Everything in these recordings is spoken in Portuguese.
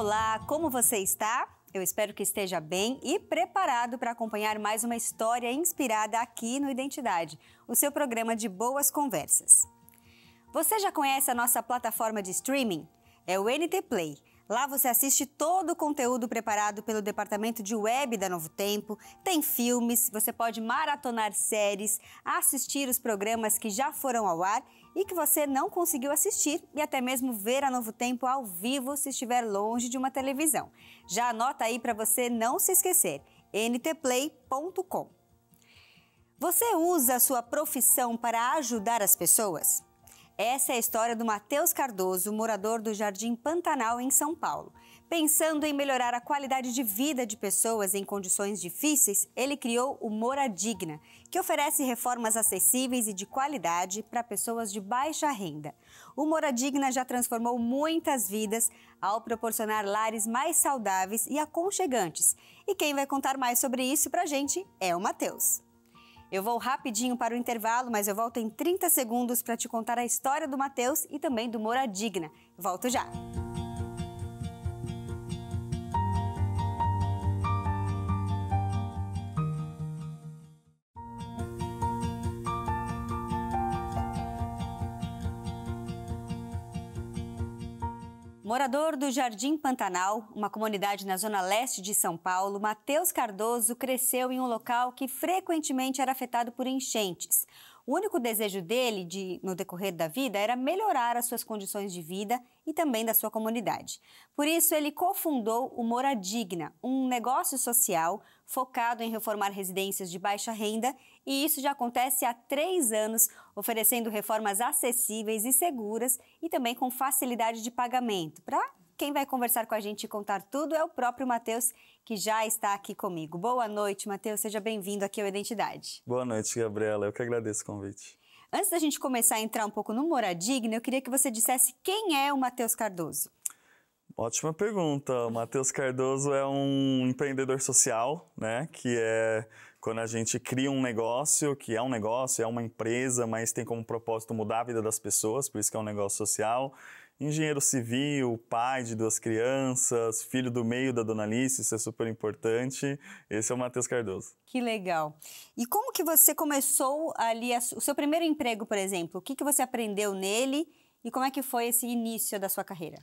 Olá, como você está? Eu espero que esteja bem e preparado para acompanhar mais uma história inspirada aqui no Identidade, o seu programa de boas conversas. Você já conhece a nossa plataforma de streaming? É o NT Play. Lá você assiste todo o conteúdo preparado pelo departamento de web da Novo Tempo. Tem filmes, você pode maratonar séries, assistir os programas que já foram ao ar e que você não conseguiu assistir e até mesmo ver a Novo Tempo ao vivo se estiver longe de uma televisão. Já anota aí para você não se esquecer: ntplay.com. Você usa a sua profissão para ajudar as pessoas? Essa é a história do Matheus Cardoso, morador do Jardim Pantanal, em São Paulo. Pensando em melhorar a qualidade de vida de pessoas em condições difíceis, ele criou o Mora Digna, que oferece reformas acessíveis e de qualidade para pessoas de baixa renda. O Mora Digna já transformou muitas vidas ao proporcionar lares mais saudáveis e aconchegantes. E quem vai contar mais sobre isso para a gente é o Matheus. Eu vou rapidinho para o intervalo, mas eu volto em 30 segundos para te contar a história do Matheus e também do Moradigna. Volto já! Morador do Jardim Pantanal, uma comunidade na zona leste de São Paulo, Matheus Cardoso cresceu em um local que frequentemente era afetado por enchentes. O único desejo dele de, no decorrer da vida era melhorar as suas condições de vida e também da sua comunidade. Por isso, ele cofundou o Moradigna, um negócio social focado em reformar residências de baixa renda e isso já acontece há três anos, oferecendo reformas acessíveis e seguras e também com facilidade de pagamento. Para quem vai conversar com a gente e contar tudo é o próprio Matheus, que já está aqui comigo. Boa noite, Matheus, seja bem-vindo aqui ao Identidade. Boa noite, Gabriela, eu que agradeço o convite. Antes da gente começar a entrar um pouco no Moradigna, eu queria que você dissesse quem é o Matheus Cardoso. Ótima pergunta. O Matheus Cardoso é um empreendedor social, né? Que é quando a gente cria um negócio, que é um negócio, é uma empresa, mas tem como propósito mudar a vida das pessoas, por isso que é um negócio social. Engenheiro civil, pai de duas crianças, filho do meio da Dona Alice, isso é super importante. Esse é o Matheus Cardoso. Que legal. E como que você começou ali, o seu primeiro emprego, por exemplo, o que, que você aprendeu nele e como é que foi esse início da sua carreira?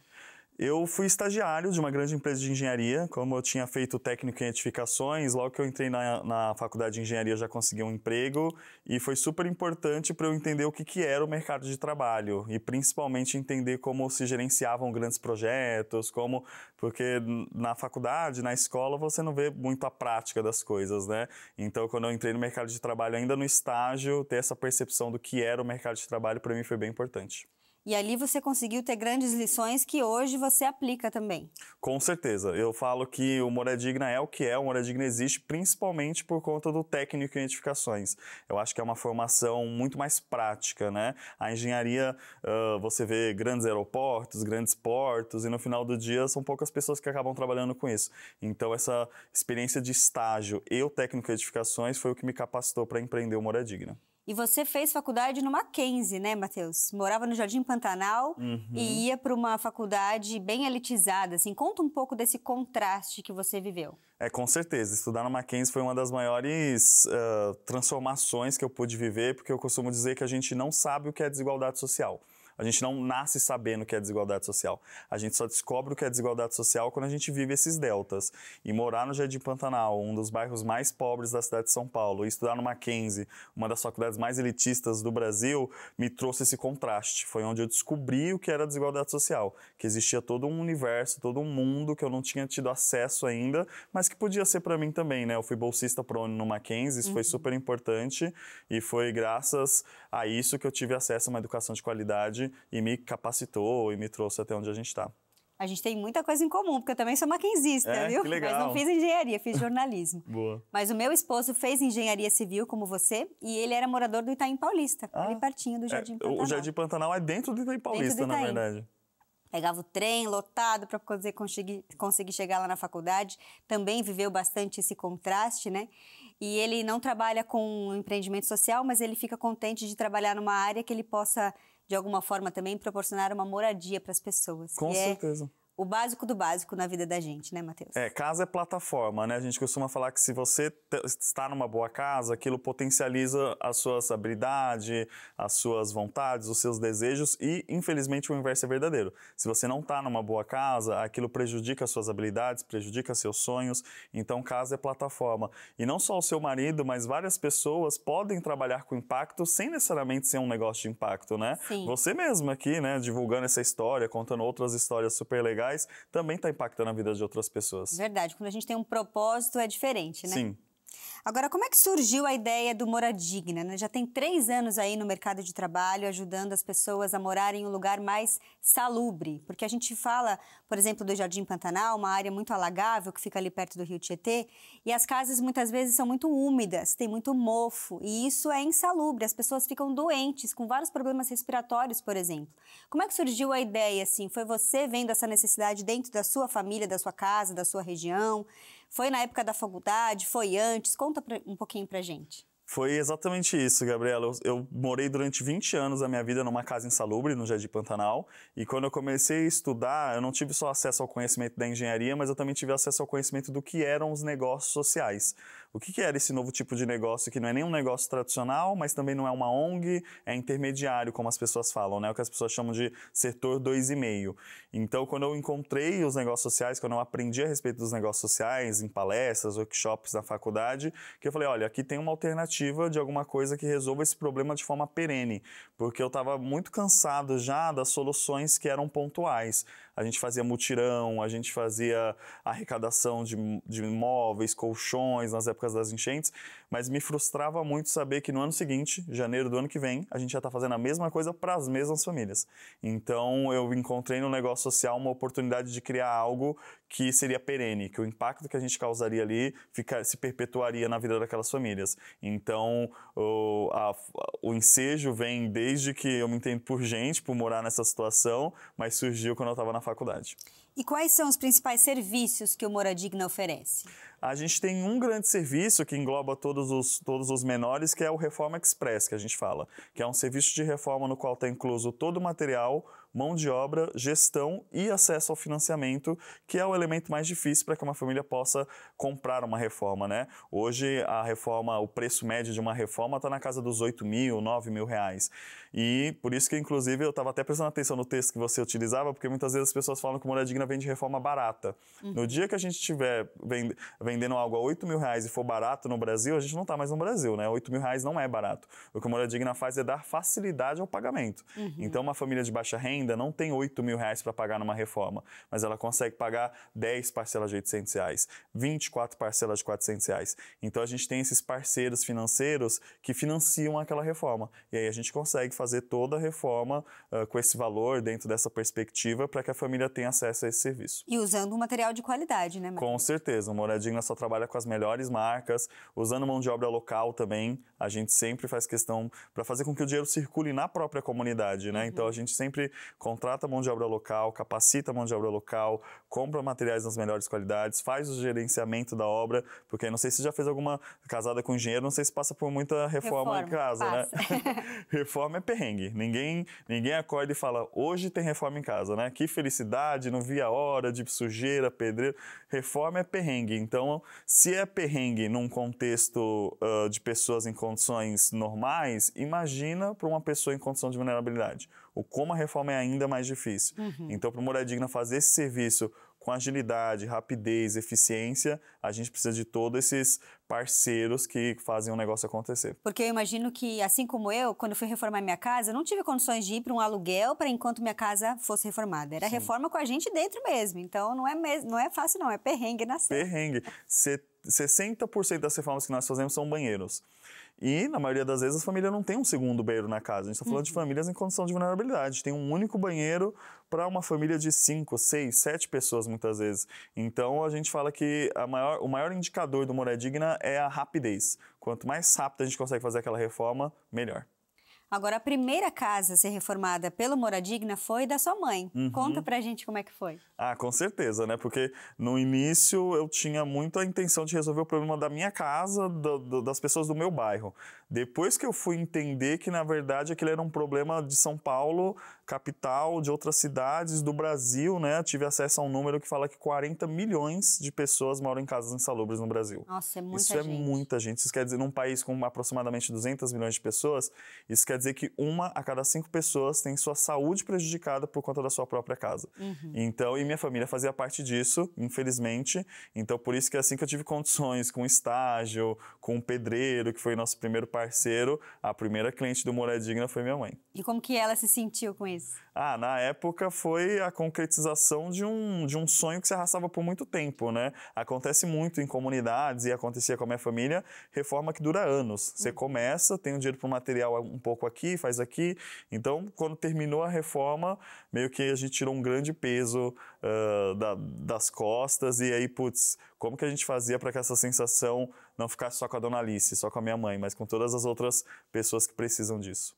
Eu fui estagiário de uma grande empresa de engenharia, como eu tinha feito técnico em edificações, logo que eu entrei na, na faculdade de engenharia eu já consegui um emprego e foi super importante para eu entender o que, que era o mercado de trabalho e principalmente entender como se gerenciavam grandes projetos, como porque na faculdade, na escola você não vê muito a prática das coisas, né? Então quando eu entrei no mercado de trabalho ainda no estágio, ter essa percepção do que era o mercado de trabalho para mim foi bem importante. E ali você conseguiu ter grandes lições que hoje você aplica também. Com certeza. Eu falo que o Moradia Digna é o que é, o Moradia Digna existe principalmente por conta do técnico em edificações. Eu acho que é uma formação muito mais prática, né? A engenharia, uh, você vê grandes aeroportos, grandes portos, e no final do dia são poucas pessoas que acabam trabalhando com isso. Então, essa experiência de estágio e o técnico em edificações foi o que me capacitou para empreender o Moradia Digna. E você fez faculdade no Mackenzie, né, Matheus? Morava no Jardim Pantanal uhum. e ia para uma faculdade bem elitizada. Assim, conta um pouco desse contraste que você viveu. É, com certeza. Estudar no Mackenzie foi uma das maiores uh, transformações que eu pude viver, porque eu costumo dizer que a gente não sabe o que é desigualdade social. A gente não nasce sabendo o que é desigualdade social. A gente só descobre o que é desigualdade social quando a gente vive esses deltas. E morar no Jardim Pantanal, um dos bairros mais pobres da cidade de São Paulo, e estudar no Mackenzie, uma das faculdades mais elitistas do Brasil, me trouxe esse contraste. Foi onde eu descobri o que era desigualdade social, que existia todo um universo, todo um mundo que eu não tinha tido acesso ainda, mas que podia ser para mim também, né? Eu fui bolsista prone no Mackenzie, isso uhum. foi super importante e foi graças a isso que eu tive acesso a uma educação de qualidade e me capacitou e me trouxe até onde a gente está. A gente tem muita coisa em comum, porque eu também sou maquinzista, é, viu? Que legal. Mas não fiz engenharia, fiz jornalismo. Boa. Mas o meu esposo fez engenharia civil, como você, e ele era morador do Itaim Paulista, ah, ali pertinho do é, Jardim é, Pantanal. O Jardim Pantanal é dentro do Itaim Paulista, do Itaim. na verdade. Pegava o trem lotado para conseguir, conseguir chegar lá na faculdade. Também viveu bastante esse contraste, né? E ele não trabalha com empreendimento social, mas ele fica contente de trabalhar numa área que ele possa de alguma forma também proporcionar uma moradia para as pessoas. Com é certeza. É o básico do básico na vida da gente, né, Matheus? É, casa é plataforma, né? A gente costuma falar que se você está numa boa casa, aquilo potencializa as suas habilidades, as suas vontades, os seus desejos e, infelizmente, o inverso é verdadeiro. Se você não está numa boa casa, aquilo prejudica as suas habilidades, prejudica seus sonhos. Então, casa é plataforma. E não só o seu marido, mas várias pessoas podem trabalhar com impacto sem necessariamente ser um negócio de impacto, né? Sim. Você mesmo aqui, né, divulgando essa história, contando outras histórias super legais sociais também está impactando a vida de outras pessoas. Verdade, quando a gente tem um propósito é diferente, né? Sim. Agora, como é que surgiu a ideia do Mora Digna? Né? Já tem três anos aí no mercado de trabalho, ajudando as pessoas a morarem em um lugar mais salubre. Porque a gente fala, por exemplo, do Jardim Pantanal, uma área muito alagável que fica ali perto do Rio Tietê, e as casas muitas vezes são muito úmidas, tem muito mofo, e isso é insalubre. As pessoas ficam doentes, com vários problemas respiratórios, por exemplo. Como é que surgiu a ideia, assim? Foi você vendo essa necessidade dentro da sua família, da sua casa, da sua região? Foi na época da faculdade? Foi antes? Conta pra, um pouquinho pra gente. Foi exatamente isso, Gabriela. Eu, eu, morei durante 20 anos da minha vida numa casa insalubre, no Jardim Pantanal. E quando eu comecei a estudar, eu não tive só acesso ao conhecimento da engenharia, mas eu também tive acesso ao conhecimento do que eram os negócios sociais. O que, que era esse novo tipo de negócio que não é nem um negócio tradicional, mas também não é uma ONG, é intermediário, como as pessoas falam, né? O que as pessoas chamam de setor 2,5. Então, quando eu encontrei os negócios sociais, quando eu aprendi a respeito dos negócios sociais, em palestras, workshops na faculdade, que eu falei, olha, aqui tem uma alternativa perspectiva de alguma coisa que resolva esse problema de forma perene, porque eu estava muito cansado já das soluções que eram pontuais. A gente fazia mutirão, a gente fazia arrecadação de, de móveis, colchões nas épocas das enchentes, mas me frustrava muito saber que no ano seguinte, janeiro do ano que vem, a gente já está fazendo a mesma coisa para as mesmas famílias. Então eu encontrei no negócio social uma oportunidade de criar algo que seria perene, que o impacto que a gente causaria ali fica, se perpetuaria na vida daquelas famílias. Então, o, a, o ensejo vem desde que eu me entendo por gente, por morar nessa situação, mas surgiu quando eu estava na faculdade. E quais são os principais serviços que o Moradigna oferece? A gente tem um grande serviço que engloba todos os, todos os menores, que é o Reforma Express, que a gente fala, que é um serviço de reforma no qual está incluso todo o material, mão de obra, gestão e acesso ao financiamento, que é o elemento mais difícil para que uma família possa comprar uma reforma, né? Hoje a reforma, o preço médio de uma reforma está na casa dos 8 mil, 9 mil reais. E por isso que, inclusive, eu estava até prestando atenção no texto que você utilizava, porque muitas vezes as pessoas falam que moradia digna vende reforma barata. Uhum. No dia que a gente estiver vendendo algo a 8 mil reais e for barato no Brasil, a gente não está mais no Brasil, né? 8 mil reais não é barato. O que a moradia digna faz é dar facilidade ao pagamento. Uhum. Então, uma família de baixa renda, ainda não tem 8 mil reais para pagar numa reforma, mas ela consegue pagar 10 parcelas de 800 reais, 24 parcelas de 400 reais. Então a gente tem esses parceiros financeiros que financiam aquela reforma. E aí a gente consegue fazer toda a reforma uh, com esse valor dentro dessa perspectiva para que a família tenha acesso a esse serviço. E usando um material de qualidade, né, Marcos? Com certeza. O Moradinho só trabalha com as melhores marcas, usando mão de obra local também. A gente sempre faz questão para fazer com que o dinheiro circule na própria comunidade, né? Uhum. Então a gente sempre contrata mão de obra local, capacita mão de obra local, compra materiais nas melhores qualidades, faz o gerenciamento da obra, porque não sei se já fez alguma casada com engenheiro, não sei se passa por muita reforma, reforma em casa, né? passa. né? reforma é perrengue. Ninguém, ninguém acorda e fala, hoje tem reforma em casa, né? Que felicidade, não via a hora de sujeira, pedreiro. Reforma é perrengue. Então, se é perrengue num contexto uh, de pessoas em condições normais, imagina para uma pessoa em condição de vulnerabilidade. O como a reforma é ainda mais difícil. Uhum. Então, para o Moradia Digna fazer esse serviço com agilidade, rapidez, eficiência, a gente precisa de todos esses parceiros que fazem o um negócio acontecer. Porque eu imagino que, assim como eu, quando fui reformar minha casa, não tive condições de ir para um aluguel para enquanto minha casa fosse reformada. Era Sim. reforma com a gente dentro mesmo. Então não é, não é fácil, não. É perrengue na Perrengue. 60% das reformas que nós fazemos são banheiros. E, na maioria das vezes, a família não tem um segundo banheiro na casa. A gente está falando uhum. de famílias em condição de vulnerabilidade. Tem um único banheiro para uma família de 5, 6, 7 pessoas, muitas vezes. Então, a gente fala que maior, o maior indicador do moradia digna é a rapidez. Quanto mais rápido a gente consegue fazer aquela reforma, melhor. Agora, a primeira casa a ser reformada pelo Moradigna foi da sua mãe. Uhum. Conta pra gente como é que foi. Ah, com certeza, né? Porque no início eu tinha muito a intenção de resolver o problema da minha casa, do, do, das pessoas do meu bairro. Depois que eu fui entender que, na verdade, aquele era um problema de São Paulo, capital, de outras cidades do Brasil, né? tive acesso a um número que fala que 40 milhões de pessoas moram em casas insalubres no Brasil. Nossa, é muita isso é gente. Isso é muita gente. Isso quer dizer, num país com aproximadamente 200 milhões de pessoas, isso quer quer dizer que uma a cada cinco pessoas tem sua saúde prejudicada por conta da sua própria casa. Uhum. Então, e minha família fazia parte disso, infelizmente. Então, por isso que assim que eu tive condições com estágio, com um pedreiro, que foi nosso primeiro parceiro, a primeira cliente do Moradigna Digna foi minha mãe. E como que ela se sentiu com isso? Ah, na época foi a concretização de um, de um sonho que se arrastava por muito tempo, né? Acontece muito em comunidades e acontecia com a minha família, reforma que dura anos. Você uhum. começa, tem um dinheiro para o material um pouco aqui, faz aqui. Então, quando terminou a reforma, meio que a gente tirou um grande peso uh, da, das costas. E aí, putz, como que a gente fazia para que essa sensação não ficasse só com a dona Alice, só com a minha mãe, mas com todas as outras pessoas que precisam disso?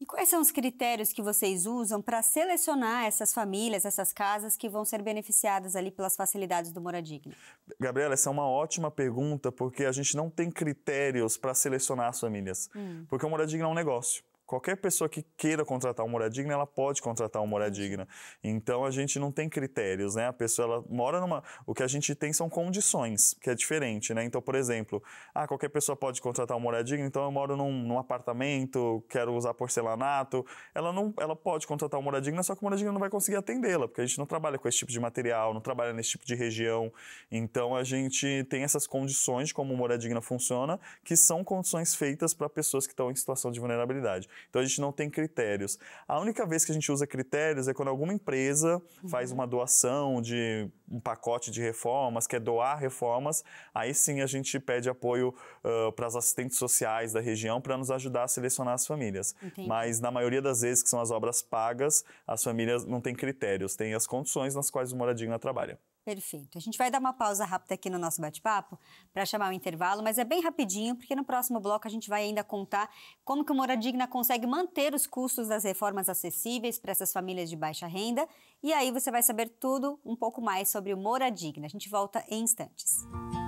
E quais são os critérios que vocês usam para selecionar essas famílias, essas casas que vão ser beneficiadas ali pelas facilidades do Moradigno? Gabriela, essa é uma ótima pergunta, porque a gente não tem critérios para selecionar as famílias, hum. porque o Moradigno é um negócio qualquer pessoa que queira contratar uma moradia digna, ela pode contratar uma moradia digna. Então a gente não tem critérios, né? A pessoa ela mora numa, o que a gente tem são condições, que é diferente, né? Então, por exemplo, ah, qualquer pessoa pode contratar uma moradia digna, então eu moro num, num apartamento, quero usar porcelanato, ela não, ela pode contratar uma moradia digna, só que a moradia digna não vai conseguir atendê-la, porque a gente não trabalha com esse tipo de material, não trabalha nesse tipo de região. Então a gente tem essas condições de como moradia digna funciona, que são condições feitas para pessoas que estão em situação de vulnerabilidade. Então a gente não tem critérios. A única vez que a gente usa critérios é quando alguma empresa uhum. faz uma doação de um pacote de reformas, quer doar reformas, aí sim a gente pede apoio uh, para as assistentes sociais da região para nos ajudar a selecionar as famílias. Entendi. Mas na maioria das vezes que são as obras pagas, as famílias não têm critérios, têm as condições nas quais o moradinho trabalha. Perfeito. A gente vai dar uma pausa rápida aqui no nosso bate-papo para chamar o intervalo, mas é bem rapidinho, porque no próximo bloco a gente vai ainda contar como que o Mora Digna consegue manter os custos das reformas acessíveis para essas famílias de baixa renda. E aí você vai saber tudo um pouco mais sobre o Mora Digna. A gente volta em instantes. Música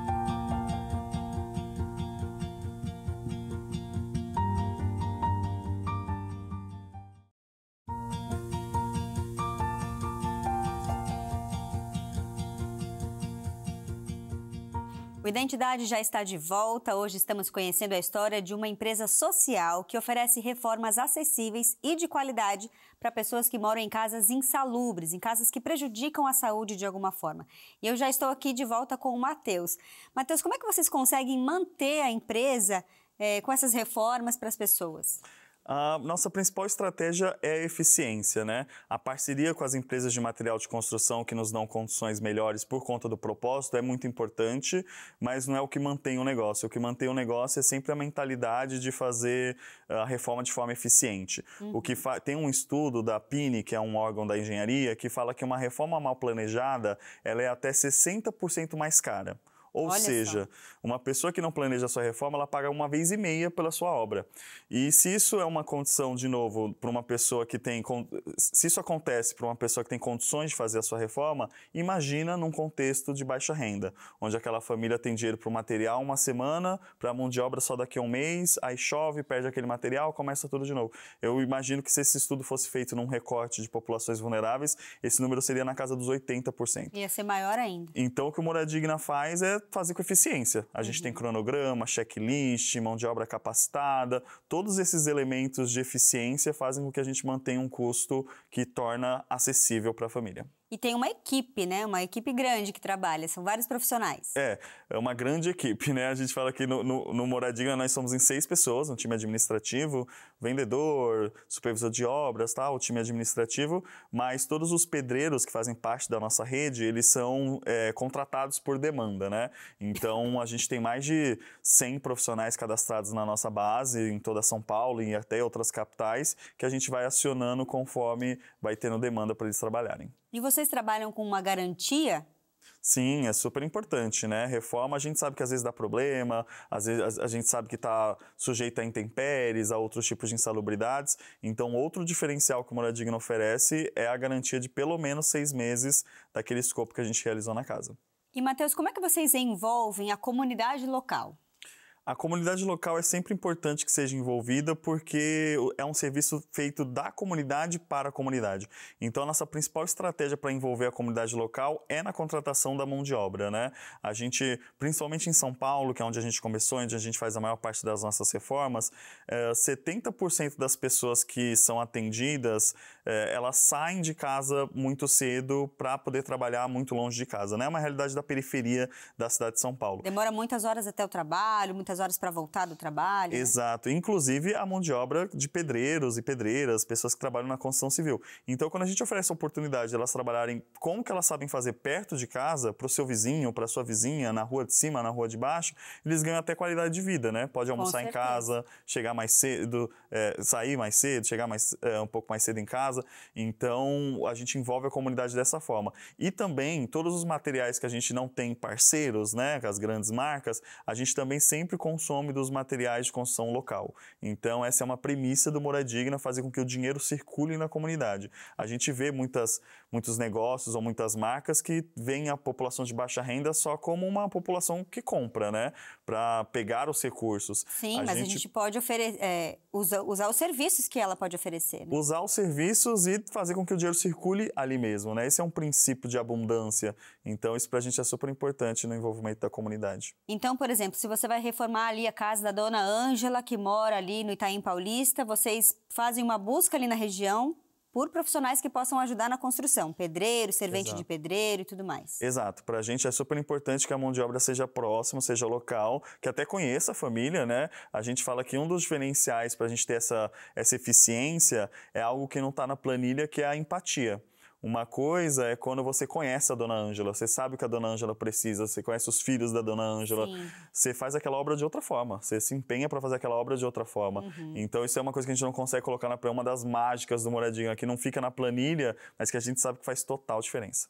O Identidade já está de volta. Hoje estamos conhecendo a história de uma empresa social que oferece reformas acessíveis e de qualidade para pessoas que moram em casas insalubres, em casas que prejudicam a saúde de alguma forma. E eu já estou aqui de volta com o Matheus. Matheus, como é que vocês conseguem manter a empresa é, com essas reformas para as pessoas? A nossa principal estratégia é a eficiência, né? A parceria com as empresas de material de construção que nos dão condições melhores por conta do propósito é muito importante, mas não é o que mantém o negócio. O que mantém o negócio é sempre a mentalidade de fazer ah, a reforma de forma eficiente. Uhum. O que tem um estudo da PINE, que é um órgão da engenharia, que fala que uma reforma mal planejada, ela é até 60% mais cara. Ou Olha seja, só. uma pessoa que não planeja a sua reforma, ela paga uma vez e meia pela sua obra. E se isso é uma condição, de novo, para uma pessoa que tem. Se isso acontece para uma pessoa que tem condições de fazer a sua reforma, imagina num contexto de baixa renda, onde aquela família tem dinheiro para o material uma semana, para a mão de obra só daqui a um mês, aí chove, perde aquele material, começa tudo de novo. Eu imagino que se esse estudo fosse feito num recorte de populações vulneráveis, esse número seria na casa dos 80%. Ia ser maior ainda. Então, o que o Moradigna faz é fazer com eficiência. A gente uhum. tem cronograma, checklist, mão de obra capacitada, todos esses elementos de eficiência fazem com que a gente mantenha um custo que torna acessível para a família. E tem uma equipe, né? Uma equipe grande que trabalha, são vários profissionais. É, é uma grande equipe, né? A gente fala que no, no, no nós somos em seis pessoas, um time administrativo, vendedor, supervisor de obras, tal, o time administrativo, mas todos os pedreiros que fazem parte da nossa rede, eles são é, contratados por demanda, né? Então, a gente tem mais de 100 profissionais cadastrados na nossa base, em toda São Paulo e até outras capitais, que a gente vai acionando conforme vai tendo demanda para eles trabalharem. E vocês trabalham com uma garantia Sim, é super importante, né? Reforma a gente sabe que às vezes dá problema, às vezes a gente sabe que está sujeita a intempéries, a outros tipos de insalubridades. Então, outro diferencial que o Moradigno Digna oferece é a garantia de pelo menos seis meses daquele escopo que a gente realizou na casa. E, Matheus, como é que vocês envolvem a comunidade local? A comunidade local é sempre importante que seja envolvida porque é um serviço feito da comunidade para a comunidade. Então, a nossa principal estratégia para envolver a comunidade local é na contratação da mão de obra, né? A gente, principalmente em São Paulo, que é onde a gente começou, onde a gente faz a maior parte das nossas reformas, 70% eh, das pessoas que são atendidas, eh, elas saem de casa muito cedo para poder trabalhar muito longe de casa, né? É uma realidade da periferia da cidade de São Paulo. Demora muitas horas até o trabalho, muitas muitas horas para voltar do trabalho. Né? Exato. Né? Inclusive a mão de obra de pedreiros e pedreiras, pessoas que trabalham na construção civil. Então, quando a gente oferece a oportunidade de elas trabalharem com o que elas sabem fazer perto de casa, para o seu vizinho, para a sua vizinha, na rua de cima, na rua de baixo, eles ganham até qualidade de vida, né? Pode almoçar em casa, chegar mais cedo, é, sair mais cedo, chegar mais, é, um pouco mais cedo em casa. Então, a gente envolve a comunidade dessa forma. E também, todos os materiais que a gente não tem parceiros, né, com as grandes marcas, a gente também sempre consome dos materiais de construção local. Então, essa é uma premissa do Morar Digna, fazer com que o dinheiro circule na comunidade. A gente vê muitas, muitos negócios ou muitas marcas que veem a população de baixa renda só como uma população que compra, né? Para pegar os recursos. Sim, a mas gente... a gente pode oferecer, é, usa, usar os serviços que ela pode oferecer. Né? Usar os serviços e fazer com que o dinheiro circule ali mesmo, né? Esse é um princípio de abundância. Então, isso para a gente é super importante no envolvimento da comunidade. Então, por exemplo, se você vai reformar ali a casa da dona Ângela, que mora ali no Itaim Paulista. Vocês fazem uma busca ali na região por profissionais que possam ajudar na construção, pedreiro, servente Exato. de pedreiro e tudo mais. Exato. Para a gente é super importante que a mão de obra seja próxima, seja local, que até conheça a família, né? A gente fala que um dos diferenciais para a gente ter essa, essa eficiência é algo que não está na planilha, que é a empatia. Uma coisa é quando você conhece a Dona Ângela, você sabe o que a Dona Ângela precisa, você conhece os filhos da Dona Ângela, você faz aquela obra de outra forma, você se empenha para fazer aquela obra de outra forma. Uhum. Então isso é uma coisa que a gente não consegue colocar na é uma das mágicas do Moradinho, é que não fica na planilha, mas que a gente sabe que faz total diferença.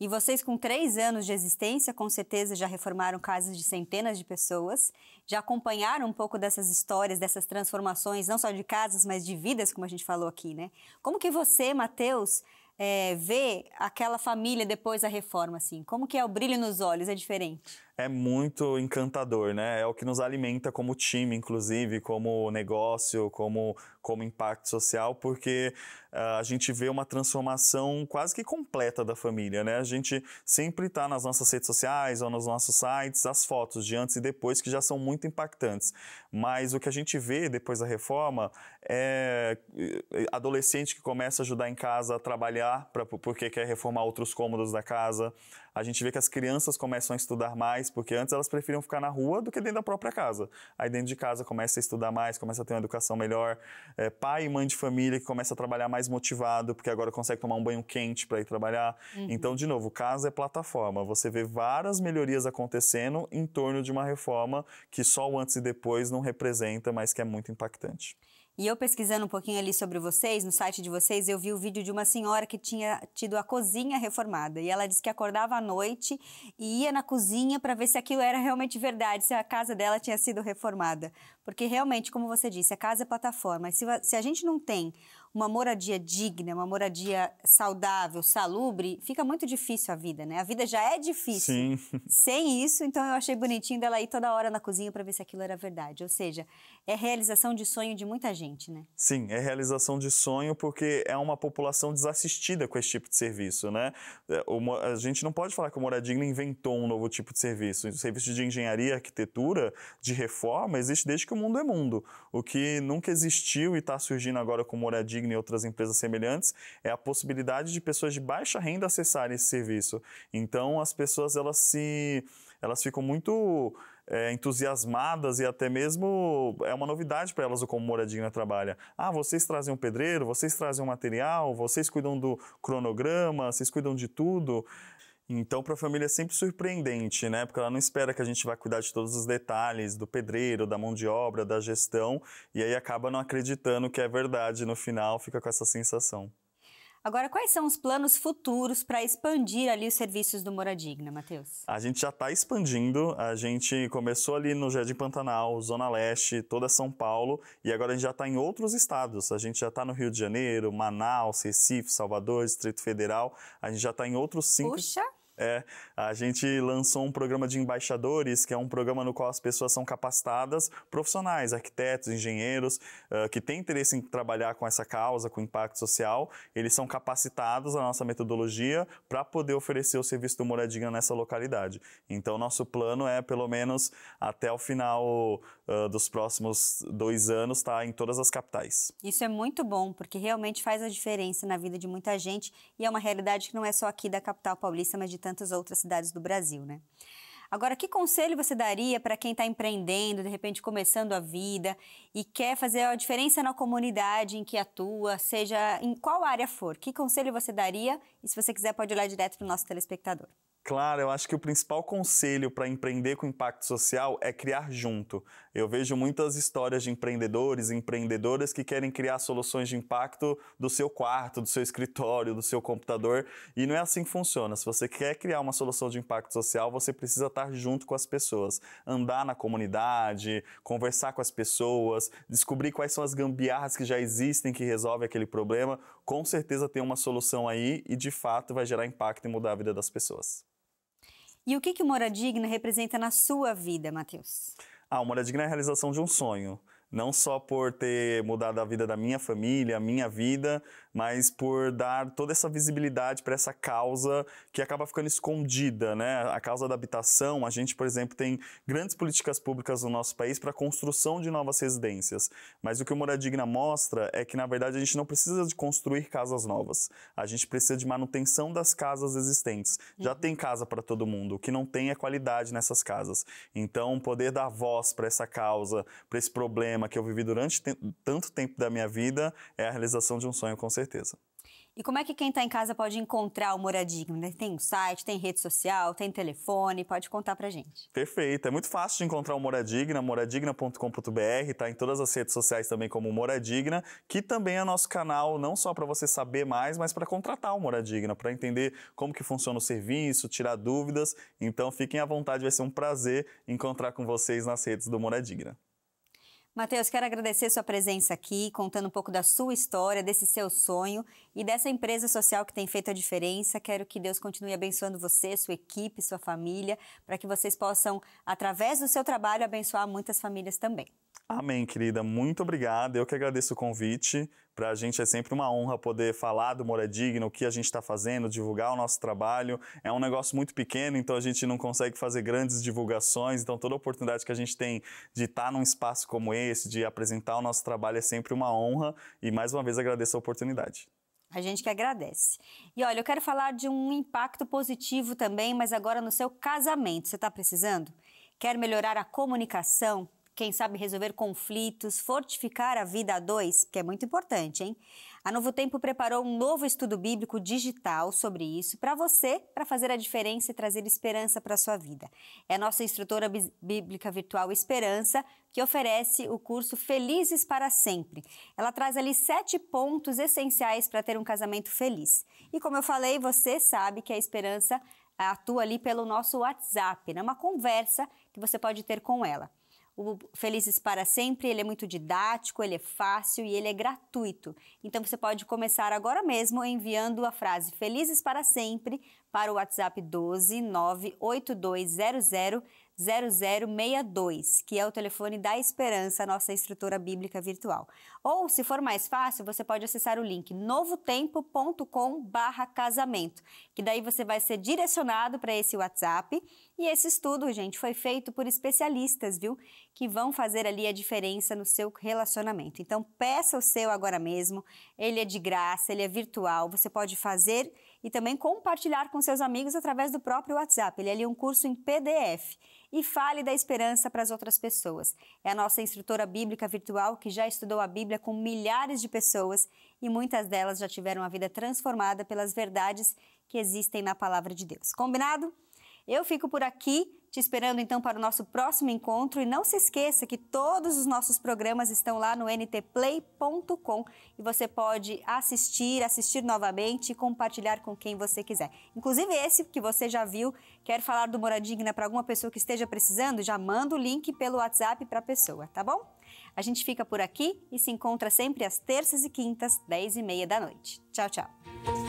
E vocês, com três anos de existência, com certeza já reformaram casas de centenas de pessoas, já acompanharam um pouco dessas histórias, dessas transformações, não só de casas, mas de vidas, como a gente falou aqui, né? Como que você, Matheus, é, ver aquela família depois da reforma, assim? Como que é o brilho nos olhos? É diferente? é muito encantador, né? É o que nos alimenta como time, inclusive, como negócio, como, como impacto social, porque uh, a gente vê uma transformação quase que completa da família, né? A gente sempre está nas nossas redes sociais ou nos nossos sites as fotos de antes e depois que já são muito impactantes. Mas o que a gente vê depois da reforma é eh, adolescente que começa a ajudar em casa a trabalhar pra, porque quer reformar outros cômodos da casa, a gente vê que as crianças começam a estudar mais, porque antes elas preferiam ficar na rua do que dentro da própria casa. Aí dentro de casa começa a estudar mais, começa a ter uma educação melhor. É, pai e mãe de família que começa a trabalhar mais motivado, porque agora consegue tomar um banho quente para ir trabalhar. Uhum. Então, de novo, casa é plataforma. Você vê várias melhorias acontecendo em torno de uma reforma que só o antes e depois não representa, mas que é muito impactante. E eu pesquisando um pouquinho ali sobre vocês, no site de vocês, eu vi o vídeo de uma senhora que tinha tido a cozinha reformada. E ela disse que acordava à noite e ia na cozinha para ver se aquilo era realmente verdade, se a casa dela tinha sido reformada. Porque realmente, como você disse, a casa é plataforma. Se, se a gente não tem uma moradia digna, uma moradia saudável, salubre, fica muito difícil a vida, né? A vida já é difícil. Sim. Sem isso, então eu achei bonitinho dela ir toda hora na cozinha para ver se aquilo era verdade. Ou seja, é realização de sonho de muita gente, né? Sim, é realização de sonho porque é uma população desassistida com esse tipo de serviço, né? É, a gente não pode falar que o Moradinho inventou um novo tipo de serviço. O serviço de engenharia, arquitetura, de reforma existe desde que o mundo é mundo. O que nunca existiu e está surgindo agora com Moradinho e outras empresas semelhantes, é a possibilidade de pessoas de baixa renda acessarem esse serviço. Então, as pessoas elas se elas ficam muito é, entusiasmadas e até mesmo é uma novidade para elas o como Moradigna trabalha. Ah, vocês trazem um pedreiro, vocês trazem um material, vocês cuidam do cronograma, vocês cuidam de tudo. Então, para a família é sempre surpreendente, né? Porque ela não espera que a gente vá cuidar de todos os detalhes do pedreiro, da mão de obra, da gestão, e aí acaba não acreditando que é verdade. No final, fica com essa sensação. Agora, quais são os planos futuros para expandir ali os serviços do Moradigna, Matheus? A gente já está expandindo, a gente começou ali no Jardim Pantanal, Zona Leste, toda São Paulo, e agora a gente já está em outros estados. A gente já está no Rio de Janeiro, Manaus, Recife, Salvador, Distrito Federal, a gente já está em outros cinco... Puxa! É, a gente lançou um programa de embaixadores, que é um programa no qual as pessoas são capacitadas, profissionais, arquitetos, engenheiros, uh, que têm interesse em trabalhar com essa causa, com impacto social, eles são capacitados à nossa metodologia para poder oferecer o serviço do Moradinha nessa localidade. Então, nosso plano é, pelo menos, até o final uh, dos próximos dois anos, estar tá, em todas as capitais. Isso é muito bom, porque realmente faz a diferença na vida de muita gente e é uma realidade que não é só aqui da capital paulista, mas de tantas outras cidades do Brasil, né? Agora, que conselho você daria para quem está empreendendo, de repente começando a vida e quer fazer a diferença na comunidade em que atua, seja em qual área for? Que conselho você daria? E se você quiser, pode ir lá direto para o nosso telespectador. Claro, eu acho que o principal conselho para empreender com impacto social é criar junto. Eu vejo muitas histórias de empreendedores e empreendedoras que querem criar soluções de impacto do seu quarto, do seu escritório, do seu computador, e não é assim que funciona. Se você quer criar uma solução de impacto social, você precisa estar junto com as pessoas, andar na comunidade, conversar com as pessoas, descobrir quais são as gambiarras que já existem que resolvem aquele problema. Com certeza tem uma solução aí e de fato vai gerar impacto e mudar a vida das pessoas. E o que, que Mora Digna representa na sua vida, Matheus? Ah, o Mora Digna é a realização de um sonho. Não só por ter mudado a vida da minha família, a minha vida, mas por dar toda essa visibilidade para essa causa que acaba ficando escondida, né? A causa da habitação, a gente, por exemplo, tem grandes políticas públicas no nosso país para a construção de novas residências, mas o que o Moradigna Digna mostra é que, na verdade, a gente não precisa de construir casas novas, a gente precisa de manutenção das casas existentes. Já uhum. tem casa para todo mundo, o que não tem é qualidade nessas casas. Então, poder dar voz para essa causa, para esse problema que eu vivi durante tanto tempo da minha vida, é a realização de um sonho, com certeza. E como é que quem está em casa pode encontrar o Morar Né? Tem um site, tem rede social, tem telefone, pode contar para gente. Perfeito, é muito fácil de encontrar o Moradigna, moradigna.com.br, está em todas as redes sociais também como Moradigna, que também é nosso canal não só para você saber mais, mas para contratar o Moradigna, para entender como que funciona o serviço, tirar dúvidas. Então fiquem à vontade, vai ser um prazer encontrar com vocês nas redes do Moradigna. Matheus, quero agradecer sua presença aqui, contando um pouco da sua história, desse seu sonho e dessa empresa social que tem feito a diferença. Quero que Deus continue abençoando você, sua equipe, sua família, para que vocês possam, através do seu trabalho, abençoar muitas famílias também. Amém, querida. Muito obrigado. Eu que agradeço o convite. Para a gente é sempre uma honra poder falar do Mora Digno, o que a gente está fazendo, divulgar o nosso trabalho. É um negócio muito pequeno, então a gente não consegue fazer grandes divulgações. Então, toda oportunidade que a gente tem de estar tá num espaço como esse, de apresentar o nosso trabalho, é sempre uma honra. E mais uma vez agradeço a oportunidade. A gente que agradece. E olha, eu quero falar de um impacto positivo também, mas agora no seu casamento. Você está precisando? Quer melhorar a comunicação? quem sabe resolver conflitos, fortificar a vida a dois, que é muito importante, hein? A Novo Tempo preparou um novo estudo bíblico digital sobre isso para você, para fazer a diferença e trazer esperança para a sua vida. É a nossa instrutora bíblica virtual Esperança que oferece o curso Felizes para Sempre. Ela traz ali sete pontos essenciais para ter um casamento feliz. E como eu falei, você sabe que a Esperança ah, atua ali pelo nosso WhatsApp, né? uma conversa que você pode ter com ela. O Felizes para Sempre, ele é muito didático, ele é fácil e ele é gratuito. Então você pode começar agora mesmo enviando a frase Felizes para Sempre para o WhatsApp 12 98200 0062, que é o telefone da Esperança, nossa instrutora bíblica virtual. Ou, se for mais fácil, você pode acessar o link novotempo.com/casamento, que daí você vai ser direcionado para esse WhatsApp. E esse estudo, gente, foi feito por especialistas, viu? Que vão fazer ali a diferença no seu relacionamento. Então, peça o seu agora mesmo. Ele é de graça, ele é virtual, você pode fazer e também compartilhar com seus amigos através do próprio WhatsApp. Ele é ali um curso em PDF. E fale da esperança para as outras pessoas. É a nossa instrutora bíblica virtual que já estudou a Bíblia com milhares de pessoas e muitas delas já tiveram a vida transformada pelas verdades que existem na palavra de Deus. Combinado? Eu fico por aqui. Te esperando então para o nosso próximo encontro e não se esqueça que todos os nossos programas estão lá no ntplay.com e você pode assistir, assistir novamente e compartilhar com quem você quiser. Inclusive esse que você já viu, quer falar do Moradigna para alguma pessoa que esteja precisando, já manda o link pelo WhatsApp para a pessoa, tá bom? A gente fica por aqui e se encontra sempre às terças e quintas, 10 e meia da noite. Tchau, tchau.